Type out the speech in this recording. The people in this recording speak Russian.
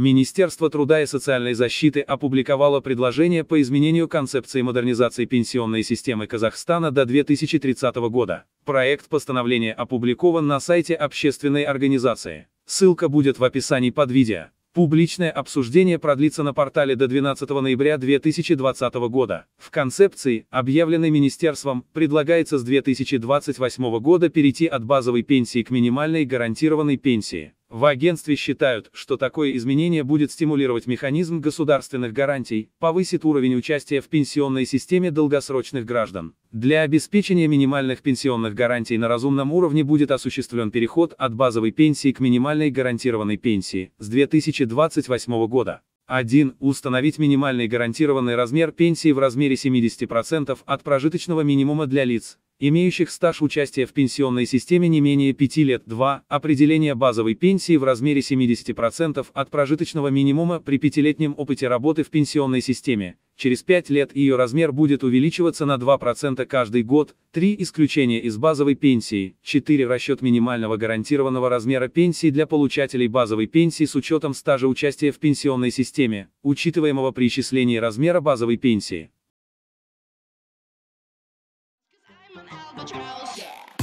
Министерство труда и социальной защиты опубликовало предложение по изменению концепции модернизации пенсионной системы Казахстана до 2030 года. Проект постановления опубликован на сайте общественной организации. Ссылка будет в описании под видео. Публичное обсуждение продлится на портале до 12 ноября 2020 года. В концепции, объявленной министерством, предлагается с 2028 года перейти от базовой пенсии к минимальной гарантированной пенсии. В агентстве считают, что такое изменение будет стимулировать механизм государственных гарантий, повысит уровень участия в пенсионной системе долгосрочных граждан. Для обеспечения минимальных пенсионных гарантий на разумном уровне будет осуществлен переход от базовой пенсии к минимальной гарантированной пенсии с 2028 года. 1. Установить минимальный гарантированный размер пенсии в размере 70% от прожиточного минимума для лиц, имеющих стаж участия в пенсионной системе не менее 5 лет. 2. Определение базовой пенсии в размере 70% от прожиточного минимума при пятилетнем опыте работы в пенсионной системе. Через 5 лет ее размер будет увеличиваться на 2% каждый год. 3. исключения из базовой пенсии. 4. Расчет минимального гарантированного размера пенсии для получателей базовой пенсии с учетом стажа участия в пенсионной системе, учитываемого при исчислении размера базовой пенсии. albatross. Yeah.